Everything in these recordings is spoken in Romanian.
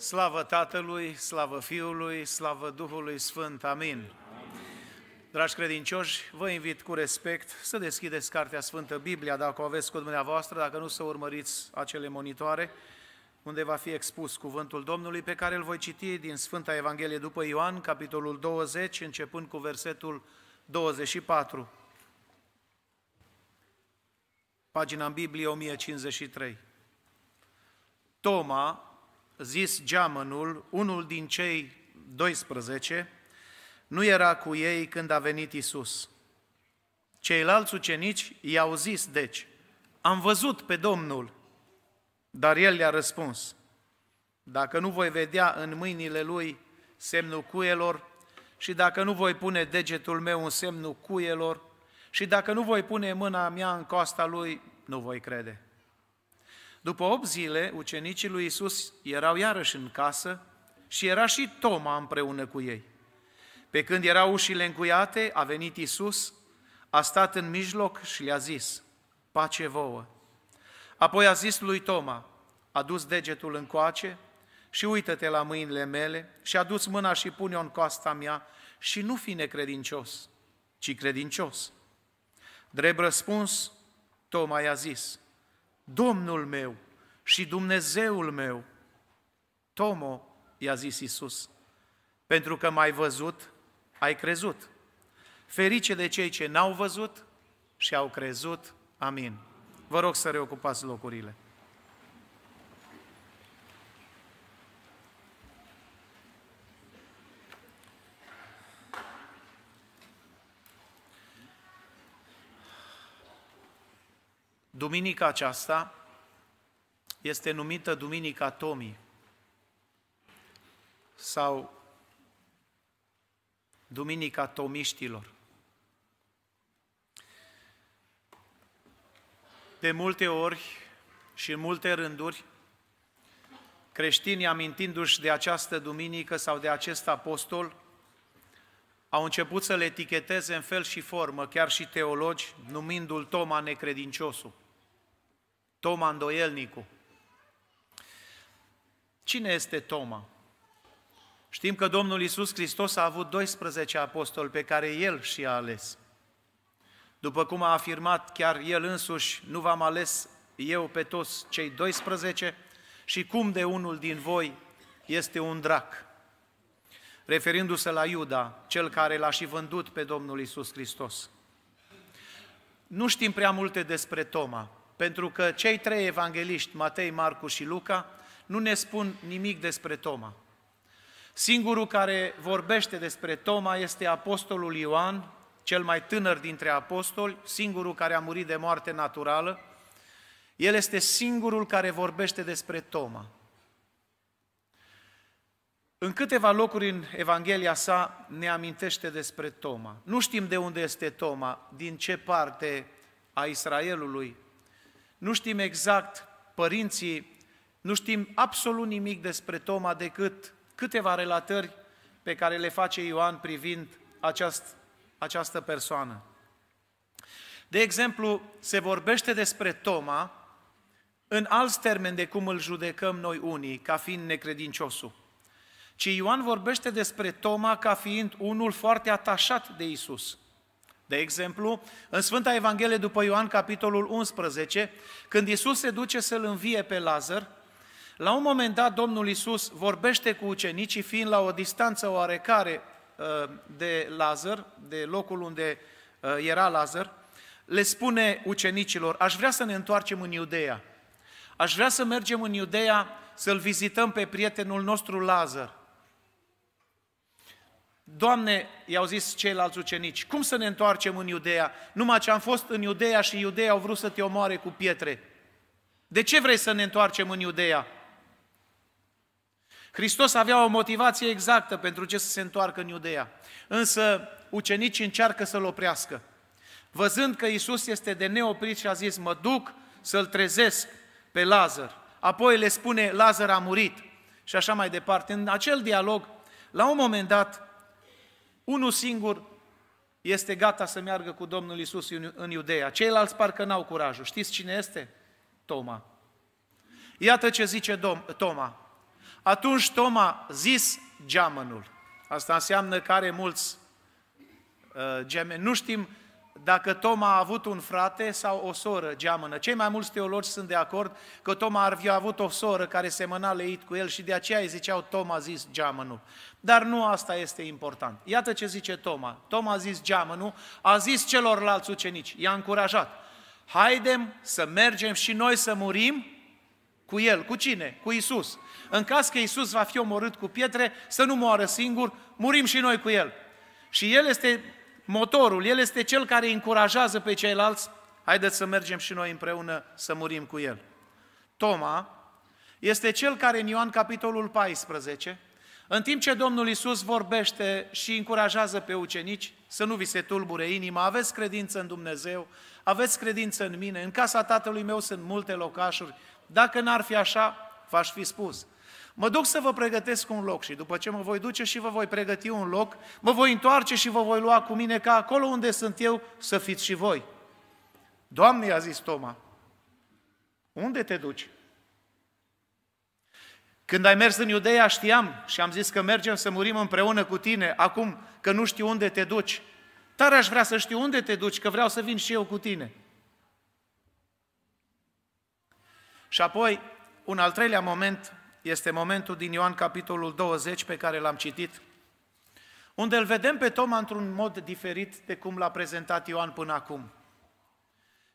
Slavă Tatălui, slavă Fiului, slavă Duhului Sfânt. Amin. Dragi credincioși, vă invit cu respect să deschideți Cartea Sfântă Biblia, dacă o aveți cu dumneavoastră, dacă nu să urmăriți acele monitoare, unde va fi expus cuvântul Domnului, pe care îl voi citi din Sfânta Evanghelie după Ioan, capitolul 20, începând cu versetul 24. Pagina în Biblie 1053. Toma, zis geamănul, unul din cei 12, nu era cu ei când a venit Isus. Ceilalți ucenici i-au zis, deci, am văzut pe Domnul, dar el le-a răspuns, dacă nu voi vedea în mâinile lui semnul cuielor și dacă nu voi pune degetul meu în semnul cuielor și dacă nu voi pune mâna mea în coasta lui, nu voi crede. După 8 zile, ucenicii lui Isus erau iarăși în casă și era și Toma împreună cu ei. Pe când erau ușile încuiate, a venit Isus, a stat în mijloc și le-a zis, pace vouă. Apoi a zis lui Toma, a dus degetul în coace și uită-te la mâinile mele și a dus mâna și pune-o în coasta mea și nu fi necredincios, ci credincios. Drept răspuns, Toma i-a zis, Domnul meu și Dumnezeul meu. Tomo, i-a zis Isus, pentru că m-ai văzut, ai crezut. Ferice de cei ce n-au văzut și au crezut. Amin. Vă rog să reocupați locurile. Duminica aceasta este numită Duminica Tomii sau Duminica Tomiștilor. De multe ori și în multe rânduri, creștinii, amintindu-și de această duminică sau de acest apostol, au început să le eticheteze în fel și formă, chiar și teologi, numindu-l Toma necredinciosul. Toma Îndoielnicu. Cine este Toma? Știm că Domnul Isus Hristos a avut 12 apostoli pe care El și-a ales. După cum a afirmat chiar El însuși, nu v-am ales eu pe toți cei 12 și cum de unul din voi este un drac. Referindu-se la Iuda, cel care l-a și vândut pe Domnul Isus Hristos. Nu știm prea multe despre Toma, pentru că cei trei evangeliști, Matei, Marcu și Luca, nu ne spun nimic despre Toma. Singurul care vorbește despre Toma este apostolul Ioan, cel mai tânăr dintre apostoli, singurul care a murit de moarte naturală. El este singurul care vorbește despre Toma. În câteva locuri în Evanghelia sa ne amintește despre Toma. Nu știm de unde este Toma, din ce parte a Israelului nu știm exact părinții, nu știm absolut nimic despre Toma decât câteva relatări pe care le face Ioan privind aceast, această persoană. De exemplu, se vorbește despre Toma în alți termeni de cum îl judecăm noi unii, ca fiind necredinciosul. Ci Ioan vorbește despre Toma ca fiind unul foarte atașat de Isus. De exemplu, în Sfânta Evanghelie după Ioan, capitolul 11, când Iisus se duce să-l învie pe Lazar, la un moment dat Domnul Iisus vorbește cu ucenicii, fiind la o distanță oarecare uh, de Lazar, de locul unde uh, era Lazar, le spune ucenicilor, aș vrea să ne întoarcem în Iudeea, aș vrea să mergem în Iudeea să-l vizităm pe prietenul nostru Lazar, Doamne, i-au zis ceilalți ucenici, cum să ne întoarcem în Iudea? Numai ce am fost în Iudea și Iudeea au vrut să te omoare cu pietre. De ce vrei să ne întoarcem în Iudea? Hristos avea o motivație exactă pentru ce să se întoarcă în Iudea. Însă ucenicii încearcă să-L oprească. Văzând că Isus este de neoprit și a zis, mă duc să-L trezesc pe Lazar. Apoi le spune, Lazar a murit. Și așa mai departe. În acel dialog, la un moment dat, unul singur este gata să meargă cu Domnul Isus în Iudeea. Ceilalți parcă n-au curajul. Știți cine este? Toma. Iată ce zice Dom, Toma. Atunci Toma zis geamănul. Asta înseamnă că are mulți uh, gemeni. Nu știm dacă Toma a avut un frate sau o soră geamănă. Cei mai mulți teologi sunt de acord că Toma ar fi avut o soră care semăna leit cu el și de aceea îi ziceau Toma a zis geamănul. Dar nu asta este important. Iată ce zice Toma. Toma a zis geamănul, a zis celorlalți ucenici, i-a încurajat. Haidem să mergem și noi să murim cu el. Cu cine? Cu Isus. În caz că Isus va fi omorât cu pietre, să nu moară singur, murim și noi cu el. Și el este motorul, El este Cel care încurajează pe ceilalți, haideți să mergem și noi împreună să murim cu El. Toma este Cel care în Ioan capitolul 14, în timp ce Domnul Isus vorbește și încurajează pe ucenici să nu vi se tulbure inima, aveți credință în Dumnezeu, aveți credință în mine, în casa Tatălui meu sunt multe locașuri, dacă n-ar fi așa, v-aș fi spus. Mă duc să vă pregătesc un loc și după ce mă voi duce și vă voi pregăti un loc, mă voi întoarce și vă voi lua cu mine ca acolo unde sunt eu să fiți și voi. Doamne, i-a zis Toma, unde te duci? Când ai mers în Iudeea știam și am zis că mergem să murim împreună cu tine, acum că nu știu unde te duci. Tare aș vrea să știu unde te duci, că vreau să vin și eu cu tine. Și apoi, un al treilea moment este momentul din Ioan capitolul 20 pe care l-am citit, unde îl vedem pe Toma într-un mod diferit de cum l-a prezentat Ioan până acum.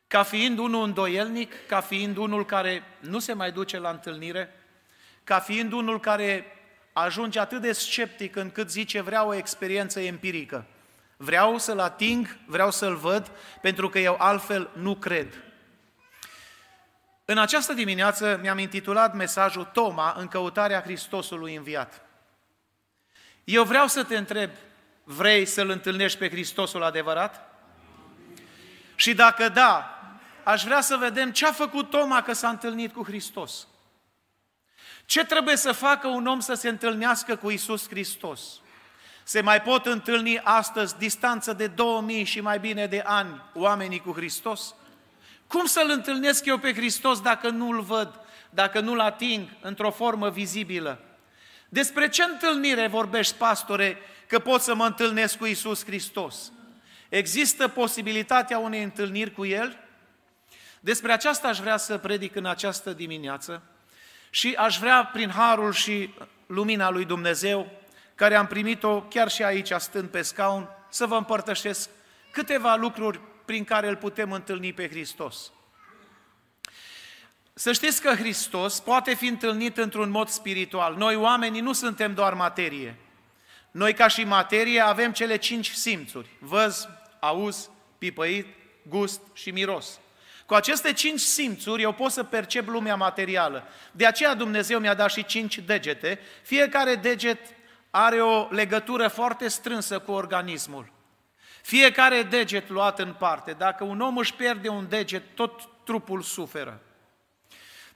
Ca fiind unul îndoielnic, ca fiind unul care nu se mai duce la întâlnire, ca fiind unul care ajunge atât de sceptic încât zice vreau o experiență empirică. Vreau să-l ating, vreau să-l văd, pentru că eu altfel nu cred. În această dimineață mi-am intitulat mesajul Toma în căutarea Hristosului înviat. Eu vreau să te întreb, vrei să-L întâlnești pe Hristosul adevărat? Și dacă da, aș vrea să vedem ce a făcut Toma că s-a întâlnit cu Hristos. Ce trebuie să facă un om să se întâlnească cu Isus Hristos? Se mai pot întâlni astăzi distanță de 2000 și mai bine de ani oamenii cu Hristos? Cum să-L întâlnesc eu pe Hristos dacă nu-L văd, dacă nu-L ating într-o formă vizibilă? Despre ce întâlnire vorbești, pastore, că pot să mă întâlnesc cu Isus Hristos? Există posibilitatea unei întâlniri cu El? Despre aceasta aș vrea să predic în această dimineață și aș vrea, prin harul și lumina lui Dumnezeu, care am primit-o chiar și aici, stând pe scaun, să vă împărtășesc câteva lucruri prin care îl putem întâlni pe Hristos. Să știți că Hristos poate fi întâlnit într-un mod spiritual. Noi oamenii nu suntem doar materie. Noi ca și materie avem cele cinci simțuri. Văz, auz, pipăit, gust și miros. Cu aceste cinci simțuri eu pot să percep lumea materială. De aceea Dumnezeu mi-a dat și cinci degete. Fiecare deget are o legătură foarte strânsă cu organismul. Fiecare deget luat în parte. Dacă un om își pierde un deget, tot trupul suferă.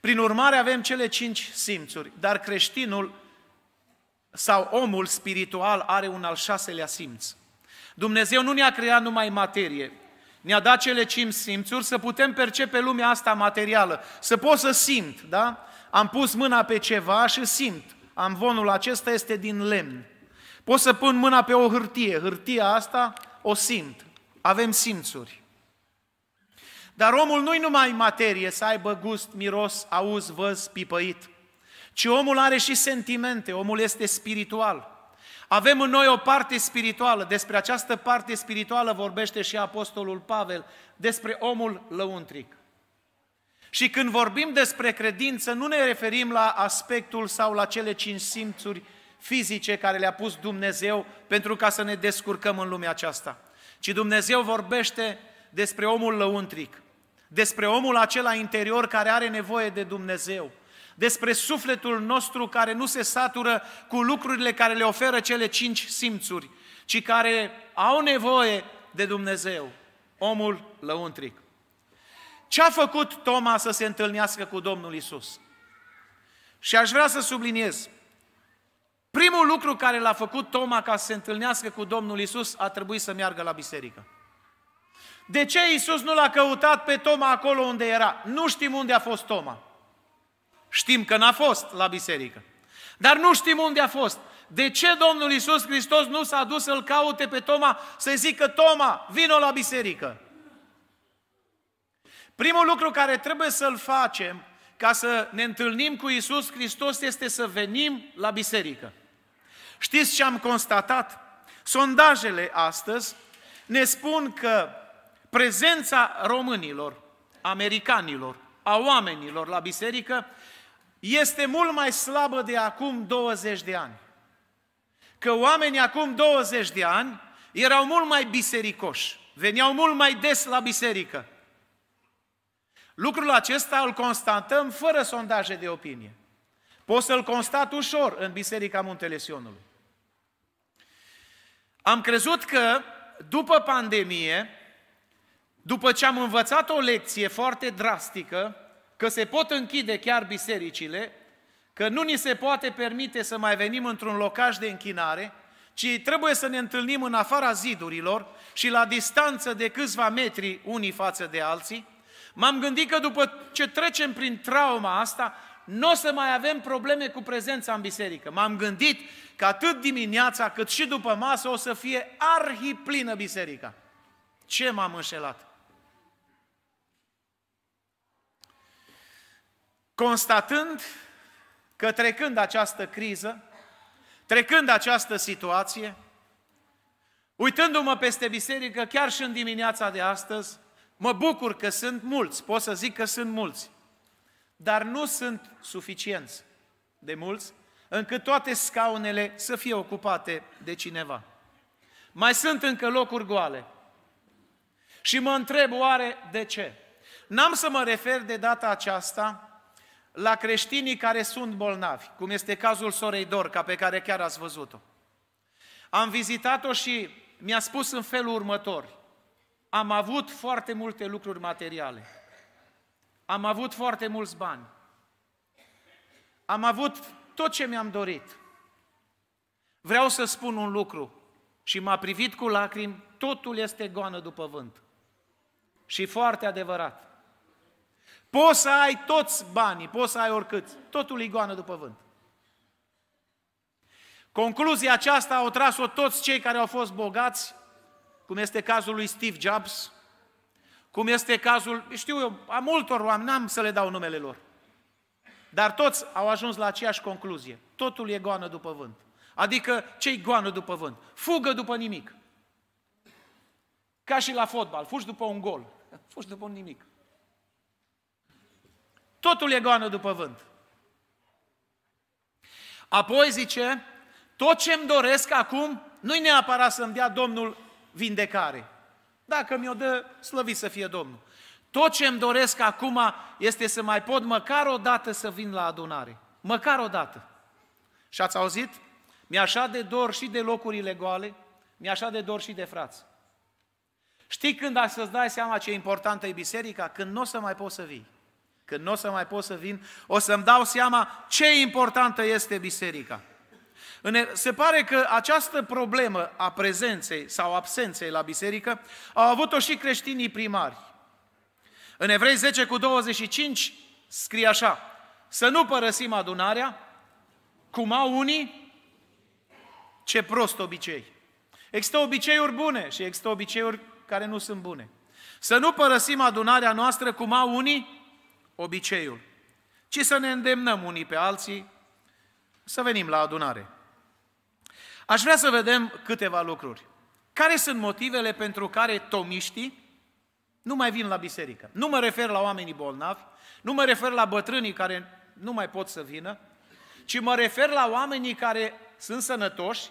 Prin urmare avem cele cinci simțuri, dar creștinul sau omul spiritual are un al șaselea simț. Dumnezeu nu ne-a creat numai materie, ne-a dat cele cinci simțuri să putem percepe lumea asta materială, să pot să simt, da? Am pus mâna pe ceva și simt. Amvonul acesta este din lemn. Pot să pun mâna pe o hârtie. Hârtia asta o simt. Avem simțuri. Dar omul nu-i numai materie să aibă gust, miros, auz, văz, pipăit, ci omul are și sentimente, omul este spiritual. Avem în noi o parte spirituală, despre această parte spirituală vorbește și Apostolul Pavel, despre omul lăuntric. Și când vorbim despre credință, nu ne referim la aspectul sau la cele cinci simțuri fizice care le-a pus Dumnezeu pentru ca să ne descurcăm în lumea aceasta, ci Dumnezeu vorbește despre omul lăuntric, despre omul acela interior care are nevoie de Dumnezeu, despre sufletul nostru care nu se satură cu lucrurile care le oferă cele cinci simțuri, ci care au nevoie de Dumnezeu, omul lăuntric. Ce a făcut Toma să se întâlnească cu Domnul Isus? Și aș vrea să subliniez Primul lucru care l-a făcut Toma ca să se întâlnească cu Domnul Isus a trebuit să meargă la biserică. De ce Isus nu l-a căutat pe Toma acolo unde era? Nu știm unde a fost Toma. Știm că n-a fost la biserică. Dar nu știm unde a fost. De ce Domnul Isus Hristos nu s-a dus să-l caute pe Toma, să-i zică, Toma, vino la biserică? Primul lucru care trebuie să-l facem ca să ne întâlnim cu Isus Hristos este să venim la biserică. Știți ce am constatat? Sondajele astăzi ne spun că prezența românilor, americanilor, a oamenilor la biserică este mult mai slabă de acum 20 de ani. Că oamenii acum 20 de ani erau mult mai bisericoși, veneau mult mai des la biserică. Lucrul acesta îl constatăm fără sondaje de opinie. Poți să-l constat ușor în Biserica Muntele Sionului. Am crezut că după pandemie, după ce am învățat o lecție foarte drastică, că se pot închide chiar bisericile, că nu ni se poate permite să mai venim într-un locaj de închinare, ci trebuie să ne întâlnim în afara zidurilor și la distanță de câțiva metri unii față de alții, M-am gândit că după ce trecem prin trauma asta, nu o să mai avem probleme cu prezența în biserică. M-am gândit că atât dimineața cât și după masă o să fie plină biserica. Ce m-am înșelat? Constatând că trecând această criză, trecând această situație, uitându-mă peste biserică chiar și în dimineața de astăzi, Mă bucur că sunt mulți, pot să zic că sunt mulți, dar nu sunt suficienți de mulți încât toate scaunele să fie ocupate de cineva. Mai sunt încă locuri goale. Și mă întreb oare de ce? N-am să mă refer de data aceasta la creștinii care sunt bolnavi, cum este cazul sorei Dorca, pe care chiar ați văzut-o. Am vizitat-o și mi-a spus în felul următor. Am avut foarte multe lucruri materiale. Am avut foarte mulți bani. Am avut tot ce mi-am dorit. Vreau să spun un lucru și m-a privit cu lacrimi, totul este goană după vânt. Și foarte adevărat. Poți să ai toți banii, poți să ai oricât, totul e goană după vânt. Concluzia aceasta au tras-o toți cei care au fost bogați cum este cazul lui Steve Jobs, cum este cazul, știu eu, a multor oameni, n-am să le dau numele lor. Dar toți au ajuns la aceeași concluzie. Totul e goană după vânt. Adică cei goană după vânt? Fugă după nimic. Ca și la fotbal, fugi după un gol, fugi după un nimic. Totul e goană după vânt. Apoi zice, tot ce-mi doresc acum, nu-i neapărat să-mi dea Domnul vindecare. Dacă mi-o dă, slăvit să fie Domnul. Tot ce îmi doresc acum este să mai pot măcar o dată să vin la adunare. Măcar o dată. Și ați auzit? mi a așa de dor și de locurile goale, mi a așa de dor și de frați. Știi când ai să-ți dai seama ce importantă e biserica? Când nu o să mai poți să vii. Când nu o să mai pot să vin, o să-mi dau seama ce importantă este biserica. Se pare că această problemă a prezenței sau absenței la biserică au avut-o și creștinii primari. În Evrei 10 cu 25 scrie așa, să nu părăsim adunarea, cum au unii, ce prost obicei. Există obiceiuri bune și există obiceiuri care nu sunt bune. Să nu părăsim adunarea noastră cum au unii obiceiul, ci să ne îndemnăm unii pe alții să venim la adunare. Aș vrea să vedem câteva lucruri. Care sunt motivele pentru care tomiștii nu mai vin la biserică? Nu mă refer la oamenii bolnavi, nu mă refer la bătrânii care nu mai pot să vină, ci mă refer la oamenii care sunt sănătoși,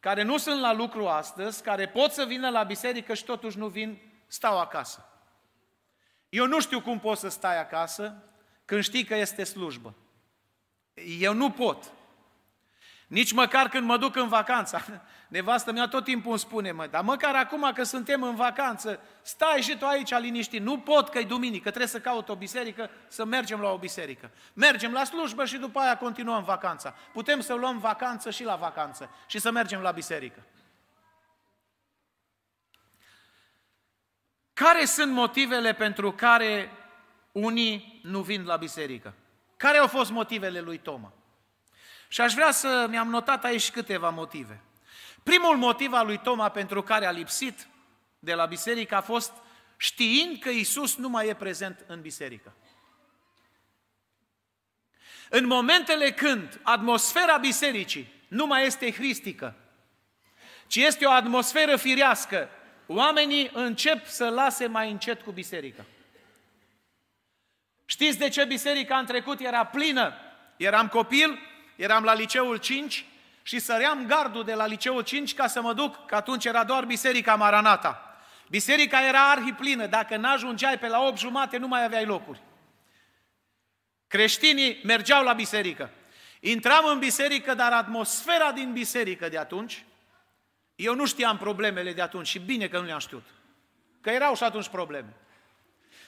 care nu sunt la lucru astăzi, care pot să vină la biserică și totuși nu vin, stau acasă. Eu nu știu cum poți să stai acasă când știi că este slujbă. Eu nu pot. Nici măcar când mă duc în vacanță. Nevastă mea tot timpul îmi spune, mă, dar măcar acum că suntem în vacanță, stai și tu aici liniștit. Nu pot că e duminică, trebuie să caut o biserică, să mergem la o biserică. Mergem la slujbă și după aia continuăm vacanța. Putem să luăm vacanță și la vacanță și să mergem la biserică. Care sunt motivele pentru care unii nu vin la biserică? Care au fost motivele lui Toma? Și aș vrea să mi-am notat aici câteva motive. Primul motiv al lui Toma pentru care a lipsit de la biserică a fost știind că Isus nu mai e prezent în biserică. În momentele când atmosfera bisericii nu mai este hristică, ci este o atmosferă firească, oamenii încep să lase mai încet cu biserica. Știți de ce biserica în trecut era plină? Eram copil, eram la liceul 5 și săream gardul de la liceul 5 ca să mă duc, că atunci era doar biserica Maranata. Biserica era arhiplină, dacă n-ajungeai pe la 8 jumate nu mai aveai locuri. Creștinii mergeau la biserică. Intram în biserică, dar atmosfera din biserică de atunci, eu nu știam problemele de atunci și bine că nu le-am știut. Că erau și atunci probleme.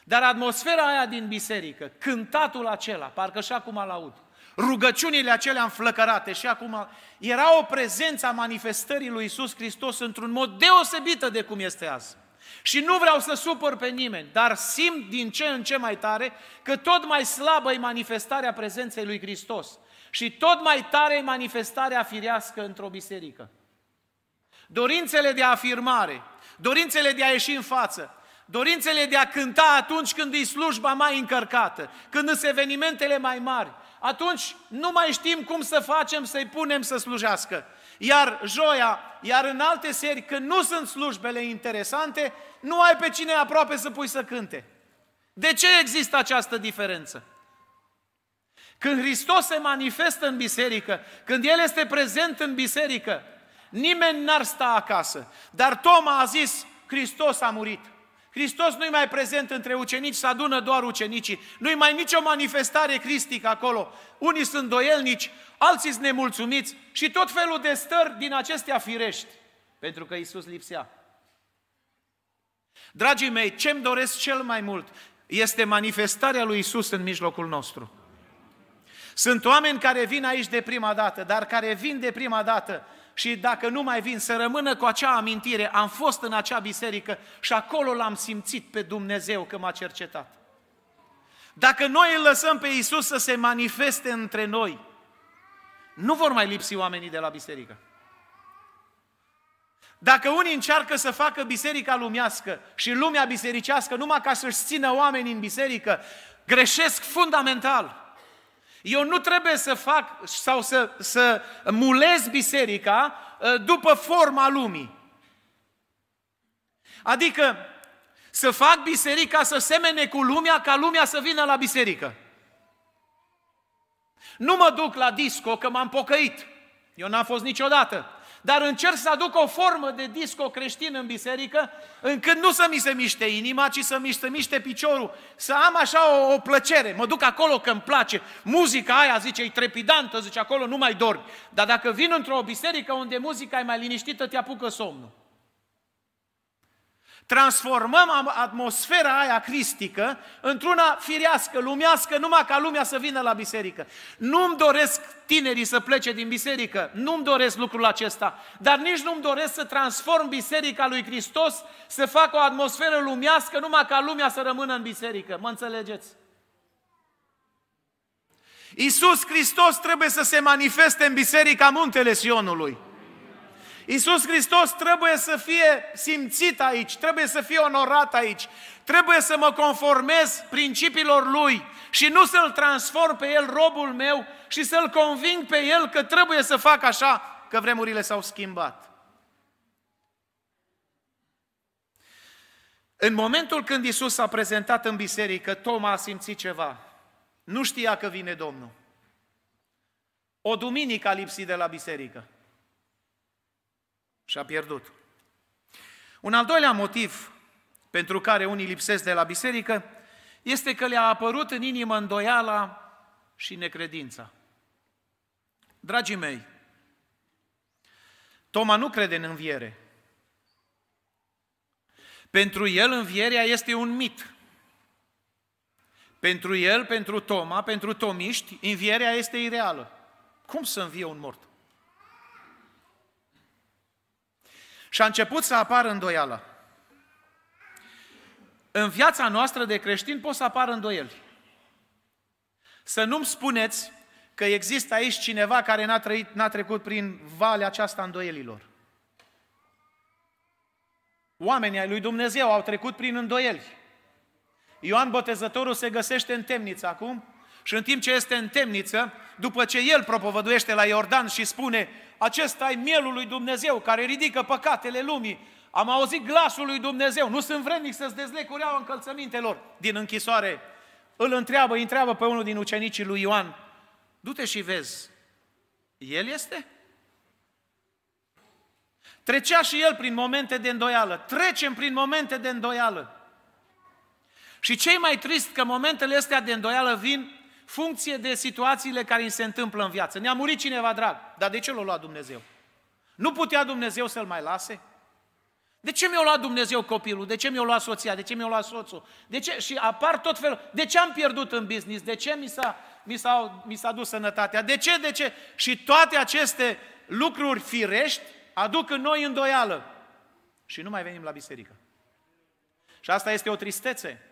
Dar atmosfera aia din biserică, cântatul acela, parcă și acum îl aud, rugăciunile acelea înflăcărate și acum era o prezență a manifestării lui Isus Hristos într-un mod deosebită de cum este azi. Și nu vreau să supăr pe nimeni, dar simt din ce în ce mai tare că tot mai slabă e manifestarea prezenței lui Hristos și tot mai tare e manifestarea firească într-o biserică. Dorințele de afirmare, dorințele de a ieși în față, dorințele de a cânta atunci când e slujba mai încărcată, când sunt evenimentele mai mari, atunci nu mai știm cum să facem să-i punem să slujească. Iar joia, iar în alte seri, când nu sunt slujbele interesante, nu ai pe cine aproape să pui să cânte. De ce există această diferență? Când Hristos se manifestă în biserică, când El este prezent în biserică, nimeni n-ar sta acasă. Dar Toma a zis, Hristos a murit. Hristos nu-i mai prezent între ucenici, să adună doar ucenicii. Nu-i mai nicio manifestare cristică acolo. Unii sunt doielnici, alții sunt nemulțumiți și tot felul de stări din acestea firești. Pentru că Isus lipsea. Dragii mei, ce-mi doresc cel mai mult este manifestarea lui Isus în mijlocul nostru. Sunt oameni care vin aici de prima dată, dar care vin de prima dată și dacă nu mai vin să rămână cu acea amintire, am fost în acea biserică și acolo l-am simțit pe Dumnezeu că m-a cercetat. Dacă noi îl lăsăm pe Isus să se manifeste între noi, nu vor mai lipsi oamenii de la biserică. Dacă unii încearcă să facă biserica lumească și lumea bisericească numai ca să-și țină oamenii în biserică, greșesc fundamental. Eu nu trebuie să fac sau să, să mulez biserica ă, după forma lumii. Adică să fac biserica să semene cu lumea ca lumea să vină la biserică. Nu mă duc la disco că m-am pocăit. Eu n-am fost niciodată dar încerc să aduc o formă de disco creștin în biserică, încât nu să mi se miște inima, ci să mi se miște piciorul, să am așa o, o plăcere, mă duc acolo că îmi place, muzica aia, zice, e trepidantă, zice, acolo nu mai dormi. Dar dacă vin într-o biserică unde muzica e mai liniștită, te apucă somnul transformăm atmosfera aia cristică într-una firească, lumească, numai ca lumea să vină la biserică. Nu-mi doresc tinerii să plece din biserică, nu-mi doresc lucrul acesta, dar nici nu-mi doresc să transform biserica lui Hristos, să fac o atmosferă lumească, numai ca lumea să rămână în biserică. Mă înțelegeți? Iisus Hristos trebuie să se manifeste în biserica Muntele Sionului. Iisus Hristos trebuie să fie simțit aici, trebuie să fie onorat aici, trebuie să mă conformez principiilor Lui și nu să-L transform pe El, robul meu, și să-L conving pe El că trebuie să fac așa, că vremurile s-au schimbat. În momentul când Isus s-a prezentat în biserică, Toma a simțit ceva. Nu știa că vine Domnul. O duminică a lipsit de la biserică și a pierdut. Un al doilea motiv pentru care unii lipsesc de la biserică este că le-a apărut în inimă îndoiala și necredința. Dragii mei, Toma nu crede în înviere. Pentru el învierea este un mit. Pentru el, pentru Toma, pentru tomiști, învierea este ireală. Cum să învie un mort? Și a început să apară îndoiala. În viața noastră de creștin pot să apară îndoieli. Să nu-mi spuneți că există aici cineva care n-a, trăit, n-a trecut prin valea aceasta îndoielilor. Oamenii ai lui Dumnezeu au trecut prin îndoieli. Ioan Botezătorul se găsește în temniță acum și în timp ce este în temniță, după ce el propovăduiește la Iordan și spune acesta e mielul lui Dumnezeu care ridică păcatele lumii. Am auzit glasul lui Dumnezeu, nu sunt vrednic să-ți dezleg cureaua încălțămintelor din închisoare. Îl întreabă, îi întreabă pe unul din ucenicii lui Ioan, du-te și vezi, el este? Trecea și el prin momente de îndoială, trecem prin momente de îndoială. Și cei mai trist că momentele astea de îndoială vin funcție de situațiile care îi se întâmplă în viață. Ne-a murit cineva drag, dar de ce l-a luat Dumnezeu? Nu putea Dumnezeu să-l mai lase? De ce mi-a luat Dumnezeu copilul? De ce mi-a luat soția? De ce mi-a luat soțul? De ce? Și apar tot felul. De ce am pierdut în business? De ce mi s-a, mi, s-a, mi s-a dus sănătatea? De ce? De ce? Și toate aceste lucruri firești aduc în noi îndoială. Și nu mai venim la biserică. Și asta este o tristețe.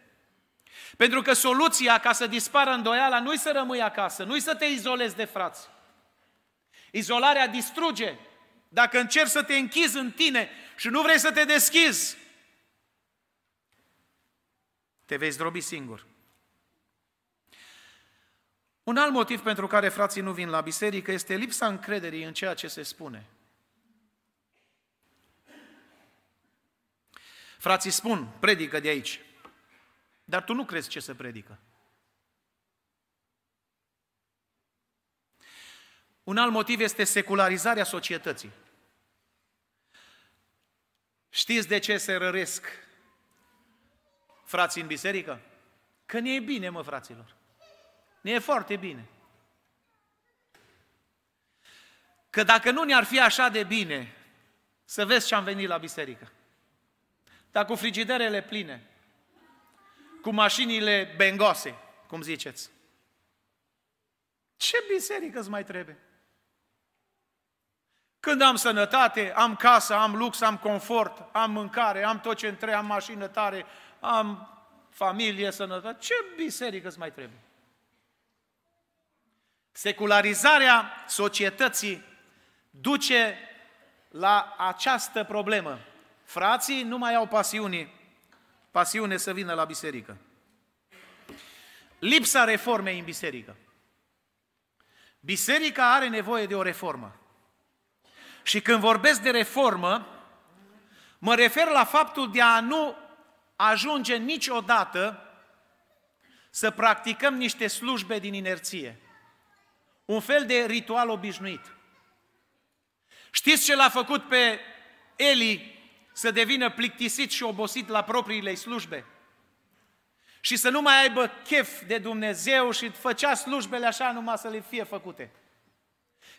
Pentru că soluția ca să dispară îndoiala nu-i să rămâi acasă, nu-i să te izolezi de frați. Izolarea distruge. Dacă încerci să te închizi în tine și nu vrei să te deschizi, te vei zdrobi singur. Un alt motiv pentru care frații nu vin la biserică este lipsa încrederii în ceea ce se spune. Frații spun, predică de aici, dar tu nu crezi ce se predică. Un alt motiv este secularizarea societății. Știți de ce se răresc frații în biserică? Că ne e bine, mă, fraților. Ne e foarte bine. Că dacă nu ne-ar fi așa de bine, să vezi ce am venit la biserică. Dar cu frigiderele pline, cu mașinile bengose, cum ziceți. Ce biserică îți mai trebuie? Când am sănătate, am casă, am lux, am confort, am mâncare, am tot ce întreabă, am mașină tare, am familie, sănătate, ce biserică îți mai trebuie? Secularizarea societății duce la această problemă. Frații nu mai au pasiuni pasiune să vină la biserică. Lipsa reformei în biserică. Biserica are nevoie de o reformă. Și când vorbesc de reformă, mă refer la faptul de a nu ajunge niciodată să practicăm niște slujbe din inerție. Un fel de ritual obișnuit. Știți ce l-a făcut pe Eli să devină plictisit și obosit la propriile slujbe și să nu mai aibă chef de Dumnezeu și făcea slujbele așa numai să le fie făcute.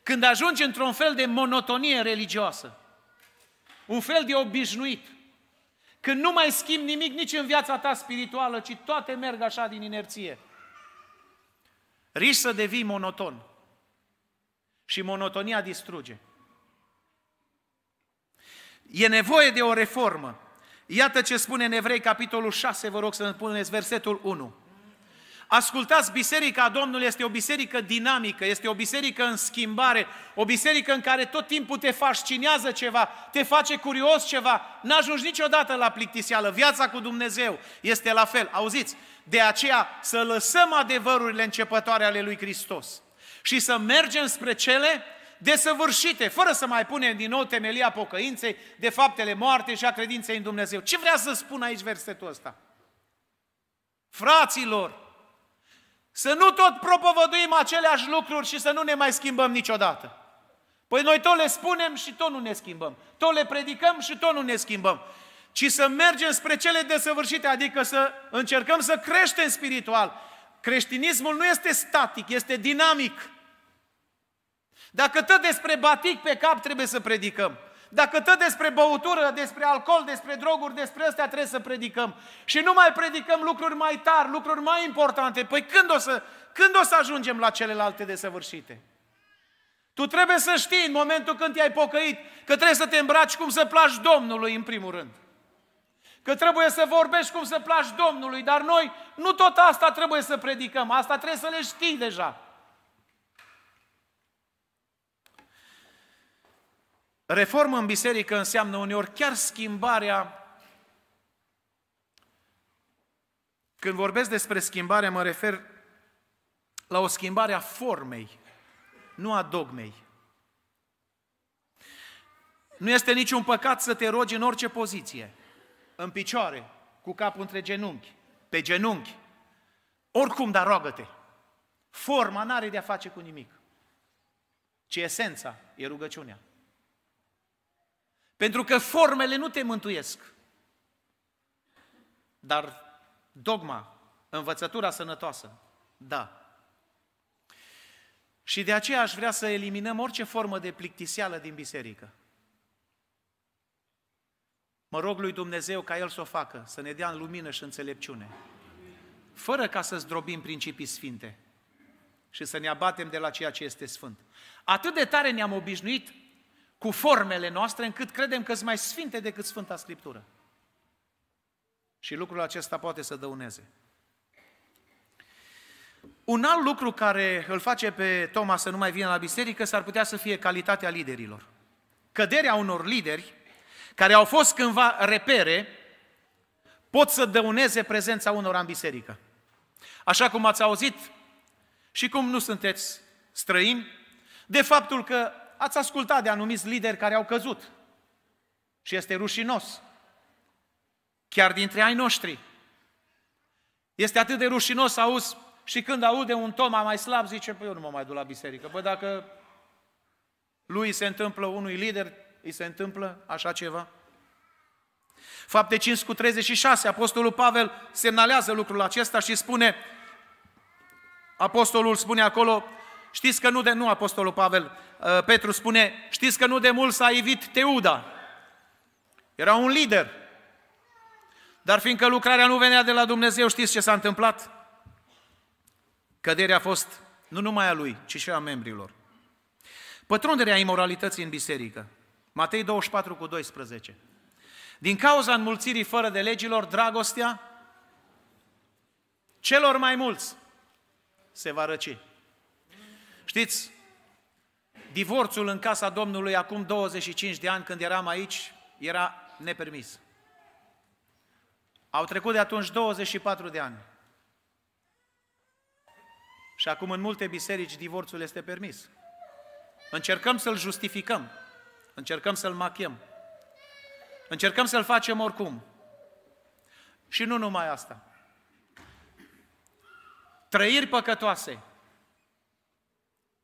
Când ajungi într-un fel de monotonie religioasă, un fel de obișnuit, când nu mai schimbi nimic nici în viața ta spirituală, ci toate merg așa din inerție, risc să devii monoton. Și monotonia distruge. E nevoie de o reformă. Iată ce spune în Evrei, capitolul 6, vă rog să-mi puneți versetul 1. Ascultați, Biserica Domnului este o biserică dinamică, este o biserică în schimbare, o biserică în care tot timpul te fascinează ceva, te face curios ceva, n-ajungi niciodată la plictiseală. Viața cu Dumnezeu este la fel. Auziți? De aceea să lăsăm adevărurile începătoare ale lui Hristos și să mergem spre cele desăvârșite, fără să mai punem din nou temelia pocăinței, de faptele moarte și a credinței în Dumnezeu. Ce vrea să spun aici versetul ăsta? Fraților, să nu tot propovăduim aceleași lucruri și să nu ne mai schimbăm niciodată. Păi noi tot le spunem și tot nu ne schimbăm. Tot le predicăm și tot nu ne schimbăm. Ci să mergem spre cele desăvârșite, adică să încercăm să creștem spiritual. Creștinismul nu este static, este dinamic. Dacă tot despre batic pe cap trebuie să predicăm, dacă tot despre băutură, despre alcool, despre droguri, despre astea trebuie să predicăm și nu mai predicăm lucruri mai tari, lucruri mai importante, păi când o să, când o să ajungem la celelalte desăvârșite? Tu trebuie să știi în momentul când te-ai pocăit că trebuie să te îmbraci cum să placi Domnului în primul rând. Că trebuie să vorbești cum să placi Domnului, dar noi nu tot asta trebuie să predicăm, asta trebuie să le știi deja. Reformă în biserică înseamnă uneori chiar schimbarea. Când vorbesc despre schimbare, mă refer la o schimbare a formei, nu a dogmei. Nu este niciun păcat să te rogi în orice poziție, în picioare, cu capul între genunchi, pe genunchi, oricum, dar roagă-te. Forma n-are de-a face cu nimic, ci esența e rugăciunea. Pentru că formele nu te mântuiesc. Dar dogma, învățătura sănătoasă, da. Și de aceea aș vrea să eliminăm orice formă de plictiseală din biserică. Mă rog lui Dumnezeu ca El să o facă, să ne dea în lumină și înțelepciune, fără ca să zdrobim principii sfinte și să ne abatem de la ceea ce este sfânt. Atât de tare ne-am obișnuit cu formele noastre încât credem că sunt mai sfinte decât Sfânta Scriptură. Și lucrul acesta poate să dăuneze. Un alt lucru care îl face pe Toma să nu mai vină la biserică s-ar putea să fie calitatea liderilor. Căderea unor lideri care au fost cândva repere pot să dăuneze prezența unora în biserică. Așa cum ați auzit și cum nu sunteți străini, de faptul că ați ascultat de anumiți lideri care au căzut. Și este rușinos. Chiar dintre ai noștri. Este atât de rușinos să auzi și când aude un Toma mai slab, zice, păi eu nu mă mai duc la biserică. Păi dacă lui se întâmplă unui lider, îi se întâmplă așa ceva? Fapte 5 cu 36, Apostolul Pavel semnalează lucrul acesta și spune, Apostolul spune acolo, știți că nu de nu Apostolul Pavel, Uh, Petru spune, știți că nu de mult s-a ivit Teuda. Era un lider. Dar fiindcă lucrarea nu venea de la Dumnezeu, știți ce s-a întâmplat? Căderea a fost nu numai a lui, ci și a membrilor. Pătrunderea imoralității în biserică. Matei 24 cu 12. Din cauza înmulțirii fără de legilor, dragostea celor mai mulți se va răci. Știți, Divorțul în casa Domnului acum 25 de ani când eram aici era nepermis. Au trecut de atunci 24 de ani. Și acum în multe biserici divorțul este permis. Încercăm să-l justificăm, încercăm să-l machiem, încercăm să-l facem oricum. Și nu numai asta. Trăiri păcătoase,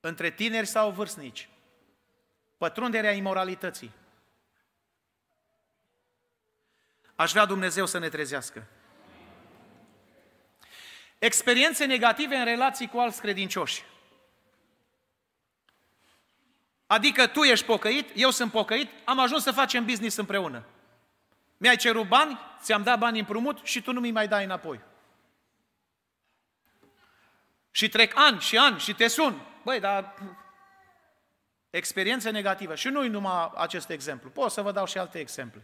între tineri sau vârstnici, pătrunderea imoralității. Aș vrea Dumnezeu să ne trezească. Experiențe negative în relații cu alți credincioși. Adică tu ești pocăit, eu sunt pocăit, am ajuns să facem business împreună. Mi-ai cerut bani, ți-am dat bani împrumut și tu nu mi mai dai înapoi. Și trec ani și ani și te sun Băi, dar experiențe negative. Și nu-i numai acest exemplu. Pot să vă dau și alte exemple.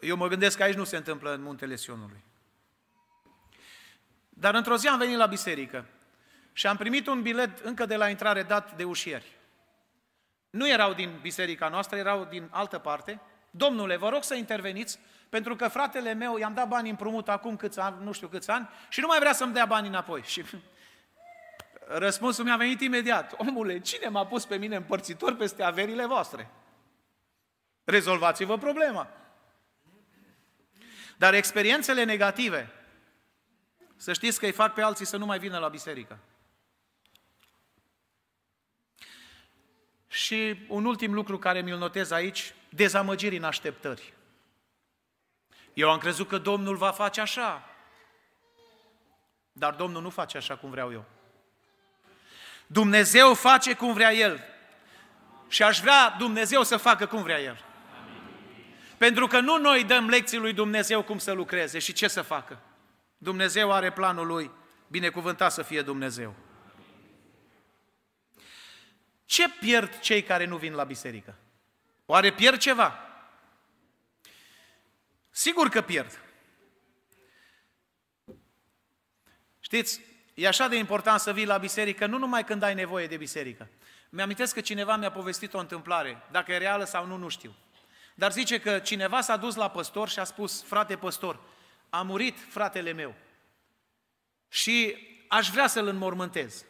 Eu mă gândesc că aici nu se întâmplă în muntele Sionului. Dar într-o zi am venit la biserică și am primit un bilet încă de la intrare dat de ușieri. Nu erau din biserica noastră, erau din altă parte. Domnule, vă rog să interveniți, pentru că fratele meu i-am dat bani împrumut acum câți ani, nu știu câți ani, și nu mai vrea să-mi dea bani înapoi. Și Răspunsul mi-a venit imediat. Omule, cine m-a pus pe mine împărțitor peste averile voastre? Rezolvați-vă problema. Dar experiențele negative, să știți că îi fac pe alții să nu mai vină la biserică. Și un ultim lucru care mi-l notez aici, dezamăgiri în așteptări. Eu am crezut că Domnul va face așa, dar Domnul nu face așa cum vreau eu. Dumnezeu face cum vrea El. Și aș vrea Dumnezeu să facă cum vrea El. Pentru că nu noi dăm lecții lui Dumnezeu cum să lucreze și ce să facă. Dumnezeu are planul Lui. Binecuvântat să fie Dumnezeu. Ce pierd cei care nu vin la biserică? Oare pierd ceva? Sigur că pierd. Știți, E așa de important să vii la biserică, nu numai când ai nevoie de biserică. Mi-amintesc că cineva mi-a povestit o întâmplare, dacă e reală sau nu, nu știu. Dar zice că cineva s-a dus la păstor și a spus, frate păstor, a murit fratele meu și aș vrea să-l înmormântez.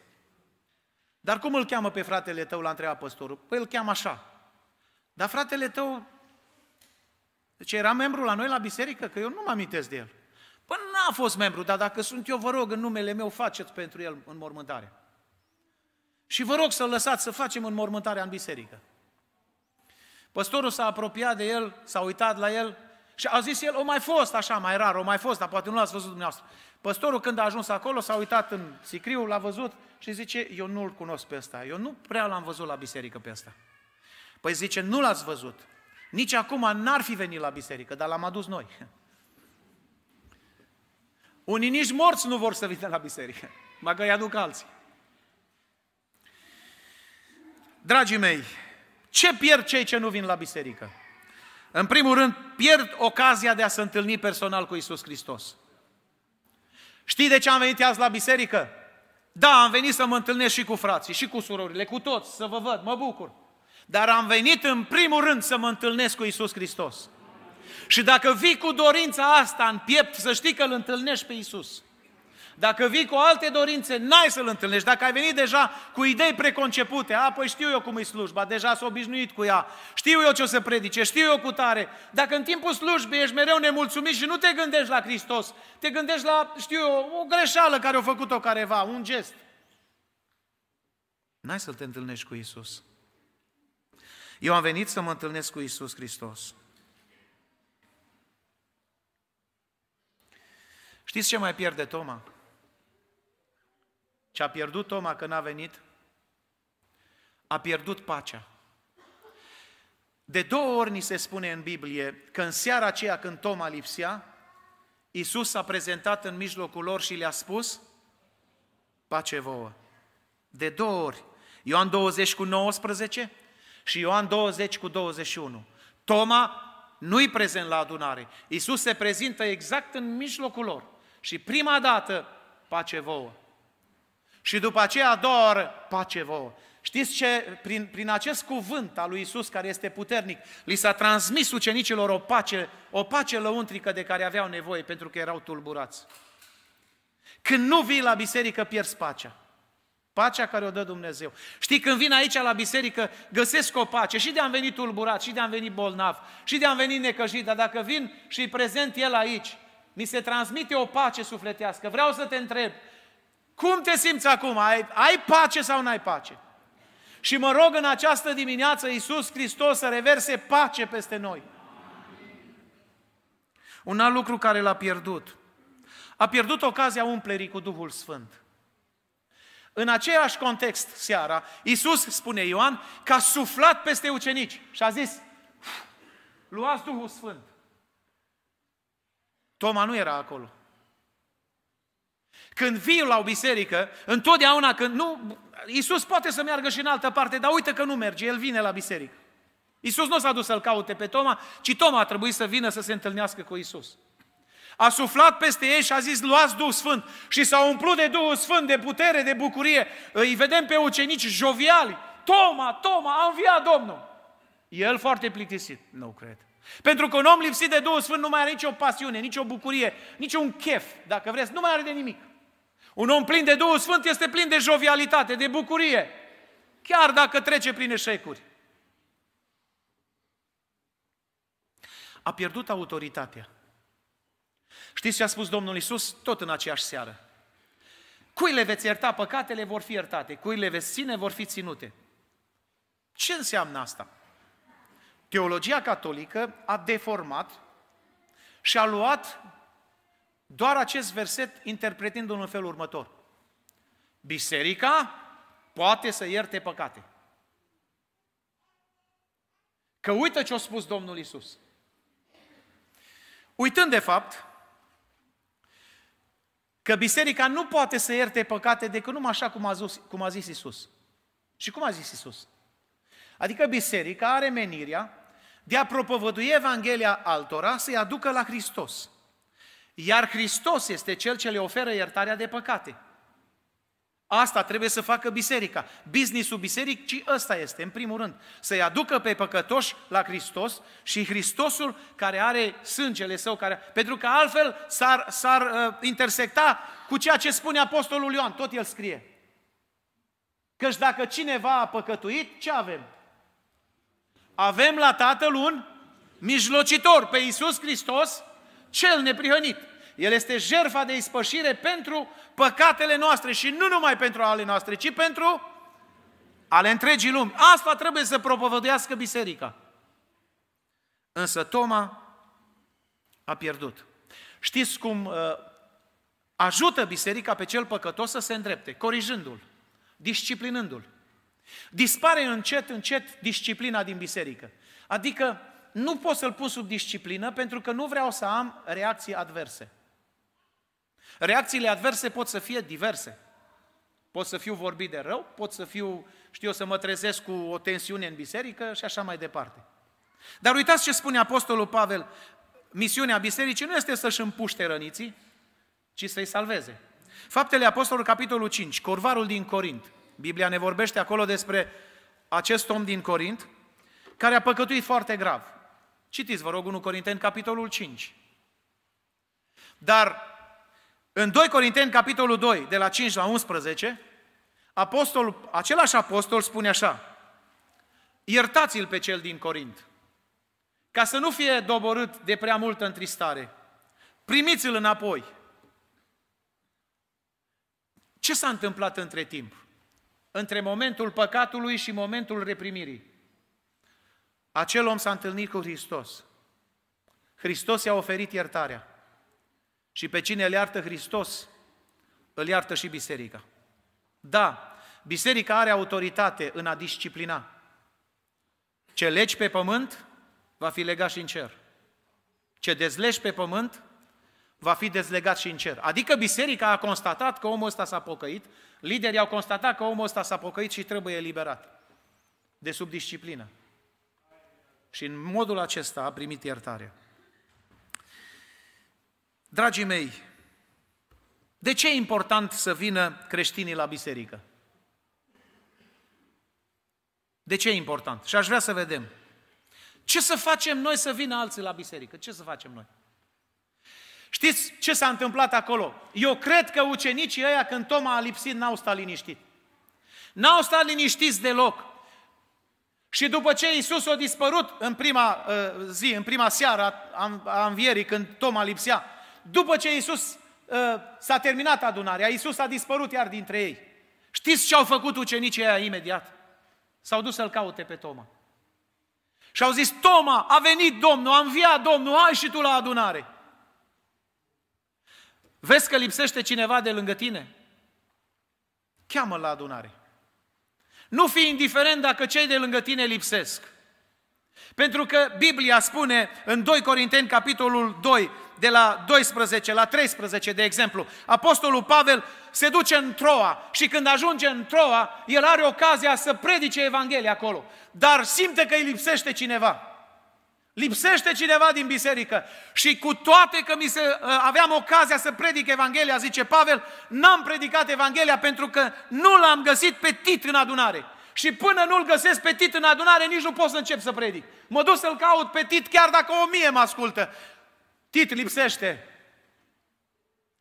Dar cum îl cheamă pe fratele tău, l-a întrebat păstorul? Păi îl cheamă așa. Dar fratele tău, deci era membru la noi la biserică, că eu nu mă amintesc de el. Păi n-a fost membru, dar dacă sunt eu, vă rog, în numele meu, faceți pentru el în mormântare. Și vă rog să-l lăsați să facem mormântarea în biserică. Păstorul s-a apropiat de el, s-a uitat la el și a zis el, o mai fost așa, mai rar, o mai fost, dar poate nu l-ați văzut dumneavoastră. Păstorul când a ajuns acolo s-a uitat în sicriu, l-a văzut și zice, eu nu-l cunosc pe ăsta, eu nu prea l-am văzut la biserică pe ăsta. Păi zice, nu l-ați văzut, nici acum n-ar fi venit la biserică, dar l-am adus noi. Unii nici morți nu vor să vină la biserică, măcar îi aduc alții. Dragii mei, ce pierd cei ce nu vin la biserică? În primul rând, pierd ocazia de a se întâlni personal cu Isus Hristos. Știi de ce am venit azi la biserică? Da, am venit să mă întâlnesc și cu frații, și cu surorile, cu toți, să vă văd, mă bucur. Dar am venit în primul rând să mă întâlnesc cu Isus Hristos. Și dacă vii cu dorința asta în piept, să știi că îl întâlnești pe Isus. Dacă vii cu alte dorințe, n-ai să-L întâlnești. Dacă ai venit deja cu idei preconcepute, a, păi știu eu cum e slujba, deja s-a obișnuit cu ea, știu eu ce o să predice, știu eu cu tare. Dacă în timpul slujbei ești mereu nemulțumit și nu te gândești la Hristos, te gândești la, știu eu, o greșeală care a făcut-o careva, un gest. N-ai să te întâlnești cu Isus. Eu am venit să mă întâlnesc cu Isus Hristos. Știți ce mai pierde Toma? Ce a pierdut Toma că n-a venit? A pierdut pacea. De două ori ni se spune în Biblie că în seara aceea când Toma lipsea, Iisus s-a prezentat în mijlocul lor și le-a spus, pace vouă. De două ori. Ioan 20 cu 19 și Ioan 20 cu 21. Toma nu-i prezent la adunare. Iisus se prezintă exact în mijlocul lor. Și prima dată, pace vouă. Și după aceea, a doua oară, pace vouă. Știți ce? Prin, prin acest cuvânt al lui Isus care este puternic, li s-a transmis ucenicilor o pace, o pace lăuntrică de care aveau nevoie pentru că erau tulburați. Când nu vii la biserică, pierzi pacea. Pacea care o dă Dumnezeu. Știi, când vin aici la biserică, găsesc o pace. Și de-am venit tulburat, și de-am venit bolnav, și de-am venit necăjit. Dar dacă vin și prezent el aici, mi se transmite o pace sufletească. Vreau să te întreb, cum te simți acum? Ai, ai pace sau n-ai pace? Și mă rog în această dimineață Iisus Hristos să reverse pace peste noi. Un alt lucru care l-a pierdut. A pierdut ocazia umplerii cu Duhul Sfânt. În același context, seara, Iisus spune Ioan că a suflat peste ucenici și a zis, luați Duhul Sfânt. Toma nu era acolo. Când vii la o biserică, întotdeauna când nu, Iisus poate să meargă și în altă parte, dar uite că nu merge, El vine la biserică. Iisus nu s-a dus să-L caute pe Toma, ci Toma a trebuit să vină să se întâlnească cu Iisus. A suflat peste ei și a zis, luați Duhul Sfânt. Și s-a umplut de Duhul Sfânt, de putere, de bucurie. Îi vedem pe ucenici joviali. Toma, Toma, a înviat Domnul. El foarte plictisit. Nu cred. Pentru că un om lipsit de Duhul Sfânt nu mai are nicio pasiune, nicio bucurie, niciun chef, dacă vreți, nu mai are de nimic. Un om plin de Duhul Sfânt este plin de jovialitate, de bucurie, chiar dacă trece prin eșecuri. A pierdut autoritatea. Știți ce a spus Domnul Isus tot în aceeași seară? Cui le veți ierta păcatele, vor fi iertate. Cui le veți ține, vor fi ținute. Ce înseamnă asta? Teologia catolică a deformat și a luat doar acest verset interpretându-l în felul următor. Biserica poate să ierte păcate. Că uită ce a spus Domnul Isus. Uitând de fapt că biserica nu poate să ierte păcate decât numai așa cum a zis, cum a zis Isus. Și cum a zis Isus? Adică biserica are menirea de a propovădui Evanghelia altora să-i aducă la Hristos. Iar Hristos este Cel ce le oferă iertarea de păcate. Asta trebuie să facă biserica. Businessul bisericii ăsta este, în primul rând, să-i aducă pe păcătoși la Hristos și Hristosul care are sângele său, care... pentru că altfel s-ar, s-ar uh, intersecta cu ceea ce spune Apostolul Ioan, tot el scrie. Căci dacă cineva a păcătuit, ce avem? avem la Tatăl un mijlocitor, pe Iisus Hristos, cel neprihănit. El este jertfa de ispășire pentru păcatele noastre și nu numai pentru ale noastre, ci pentru ale întregii lumi. Asta trebuie să propovăduiască biserica. Însă Toma a pierdut. Știți cum uh, ajută biserica pe cel păcătos să se îndrepte? Corijându-l, disciplinându-l. Dispare încet, încet disciplina din biserică. Adică nu pot să-l pun sub disciplină pentru că nu vreau să am reacții adverse. Reacțiile adverse pot să fie diverse. Pot să fiu vorbit de rău, pot să fiu, știu să mă trezesc cu o tensiune în biserică și așa mai departe. Dar uitați ce spune Apostolul Pavel, misiunea bisericii nu este să-și împuște răniții, ci să-i salveze. Faptele Apostolului, capitolul 5, corvarul din Corint, Biblia ne vorbește acolo despre acest om din Corint, care a păcătuit foarte grav. Citiți, vă rog, 1 Corinteni, capitolul 5. Dar în 2 Corinteni, capitolul 2, de la 5 la 11, apostol, același apostol spune așa, iertați-l pe cel din Corint, ca să nu fie doborât de prea multă întristare. Primiți-l înapoi. Ce s-a întâmplat între timp? între momentul păcatului și momentul reprimirii. Acel om s-a întâlnit cu Hristos. Hristos i-a oferit iertarea. Și pe cine îl iartă Hristos, îl iartă și biserica. Da, biserica are autoritate în a disciplina. Ce legi pe pământ, va fi legat și în cer. Ce dezlegi pe pământ, va fi dezlegat și în cer. Adică biserica a constatat că omul ăsta s-a pocăit, liderii au constatat că omul ăsta s-a pocăit și trebuie eliberat de sub disciplină. Și în modul acesta a primit iertare. Dragii mei, de ce e important să vină creștinii la biserică? De ce e important? Și aș vrea să vedem. Ce să facem noi să vină alții la biserică? Ce să facem noi? Știți ce s-a întâmplat acolo? Eu cred că ucenicii ăia, când Toma a lipsit, n-au stat liniștit. N-au stat liniștiți deloc. Și după ce Isus a dispărut în prima uh, zi, în prima seară a, învierii, când Toma lipsea, după ce Isus uh, s-a terminat adunarea, Isus a dispărut iar dintre ei. Știți ce au făcut ucenicii aia imediat? S-au dus să-l caute pe Toma. Și au zis, Toma, a venit Domnul, a înviat Domnul, hai și tu la adunare. Vezi că lipsește cineva de lângă tine? Cheamă la adunare. Nu fi indiferent dacă cei de lângă tine lipsesc. Pentru că Biblia spune în 2 Corinteni, capitolul 2, de la 12 la 13, de exemplu, Apostolul Pavel se duce în Troa și când ajunge în Troa, el are ocazia să predice Evanghelia acolo, dar simte că îi lipsește cineva. Lipsește cineva din biserică și cu toate că mi se, uh, aveam ocazia să predic Evanghelia, zice Pavel, n-am predicat Evanghelia pentru că nu l-am găsit pe tit în adunare. Și până nu-l găsesc pe tit în adunare, nici nu pot să încep să predic. Mă duc să-l caut pe tit chiar dacă o mie mă ascultă. Tit lipsește.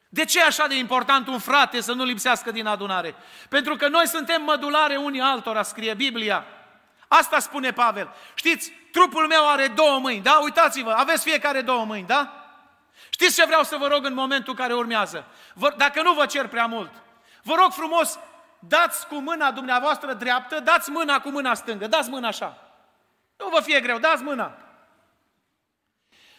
De ce e așa de important un frate să nu lipsească din adunare? Pentru că noi suntem mădulare unii altora, scrie Biblia. Asta spune Pavel. Știți, trupul meu are două mâini, da? Uitați-vă, aveți fiecare două mâini, da? Știți ce vreau să vă rog în momentul care urmează? Vă, dacă nu vă cer prea mult, vă rog frumos, dați cu mâna dumneavoastră dreaptă, dați mâna cu mâna stângă, dați mâna așa. Nu vă fie greu, dați mâna.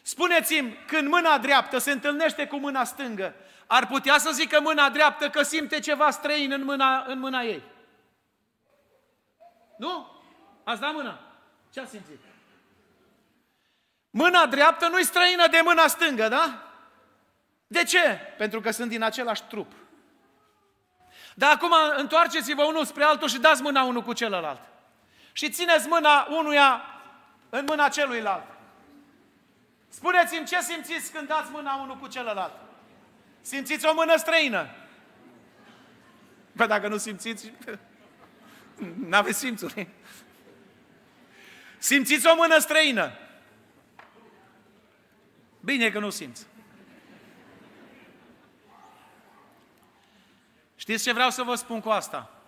Spuneți-mi, când mâna dreaptă se întâlnește cu mâna stângă, ar putea să zică mâna dreaptă că simte ceva străin în mâna, în mâna ei? Nu? Ați dat mâna? Ce ați simțit? Mâna dreaptă nu-i străină de mâna stângă, da? De ce? Pentru că sunt din același trup. Dar acum întoarceți-vă unul spre altul și dați mâna unul cu celălalt. Și țineți mâna unuia în mâna celuilalt. Spuneți-mi ce simțiți când dați mâna unul cu celălalt. Simțiți o mână străină. Bă, dacă nu simțiți, n-aveți simțuri. Simțiți o mână străină. Bine că nu simți. Știți ce vreau să vă spun cu asta?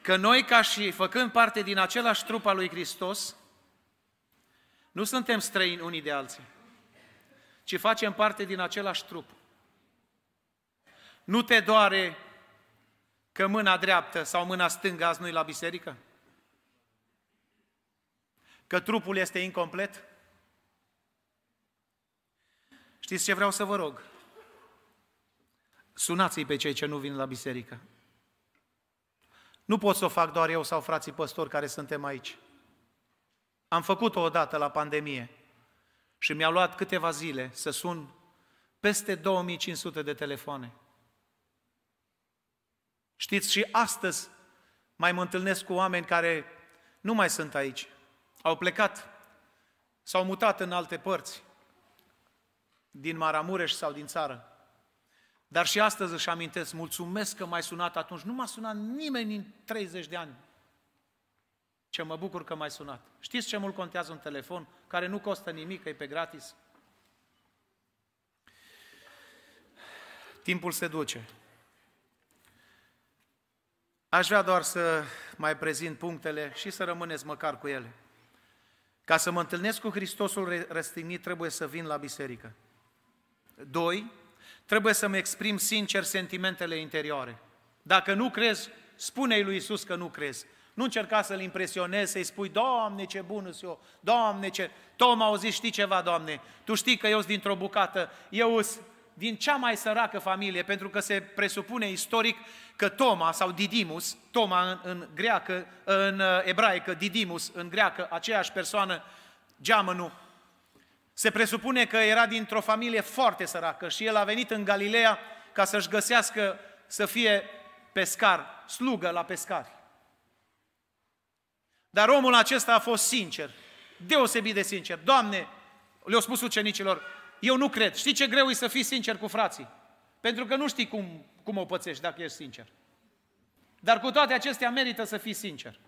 Că noi, ca și făcând parte din același trup al lui Hristos, nu suntem străini unii de alții, ci facem parte din același trup. Nu te doare că mâna dreaptă sau mâna stângă azi nu la biserică? Că trupul este incomplet? Știți ce vreau să vă rog? Sunați-i pe cei ce nu vin la biserică. Nu pot să o fac doar eu sau frații păstori care suntem aici. Am făcut-o odată la pandemie și mi-a luat câteva zile să sun peste 2500 de telefoane. Știți, și astăzi mai mă întâlnesc cu oameni care nu mai sunt aici. Au plecat, s-au mutat în alte părți din Maramureș sau din țară. Dar și astăzi își amintesc, mulțumesc că m-ai sunat atunci. Nu m-a sunat nimeni în 30 de ani. Ce mă bucur că m-ai sunat. Știți ce mult contează un telefon care nu costă nimic, că e pe gratis? Timpul se duce. Aș vrea doar să mai prezint punctele și să rămâneți măcar cu ele. Ca să mă întâlnesc cu Hristosul răstignit, trebuie să vin la biserică. Doi, trebuie să-mi exprim sincer sentimentele interioare. Dacă nu crezi, spune-i lui Isus că nu crezi. Nu încerca să-L impresionezi, să-i spui, Doamne, ce bun sunt eu, Doamne, ce... Tom, auzi, știi ceva, Doamne? Tu știi că eu sunt dintr-o bucată, eu sunt din cea mai săracă familie, pentru că se presupune istoric că Toma sau Didimus, Toma în, în greacă, în uh, ebraică, Didimus în greacă, aceeași persoană, geamănul, se presupune că era dintr-o familie foarte săracă și el a venit în Galileea ca să-și găsească să fie pescar, slugă la pescari. Dar omul acesta a fost sincer, deosebit de sincer. Doamne, le-au spus ucenicilor, eu nu cred. Știi ce greu e să fii sincer cu frații? Pentru că nu știi cum, cum o pățești dacă ești sincer. Dar cu toate acestea merită să fii sincer.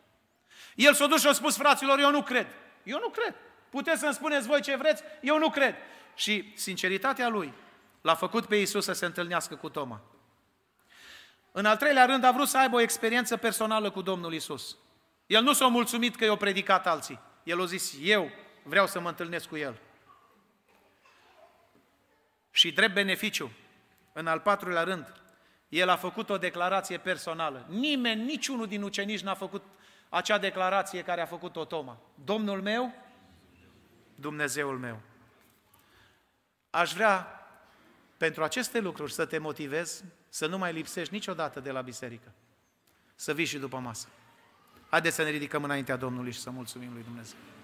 El s-a dus și a spus fraților, eu nu cred. Eu nu cred. Puteți să-mi spuneți voi ce vreți, eu nu cred. Și sinceritatea lui l-a făcut pe Iisus să se întâlnească cu Toma. În al treilea rând a vrut să aibă o experiență personală cu Domnul Iisus. El nu s-a mulțumit că i a predicat alții. El a zis, eu vreau să mă întâlnesc cu El. Și drept beneficiu, în al patrulea rând, el a făcut o declarație personală. Nimeni, niciunul din ucenici n-a făcut acea declarație care a făcut-o Toma. Domnul meu Dumnezeul meu. Aș vrea pentru aceste lucruri să te motivez să nu mai lipsești niciodată de la biserică. Să vii și după masă. Haideți să ne ridicăm înaintea Domnului și să mulțumim lui Dumnezeu.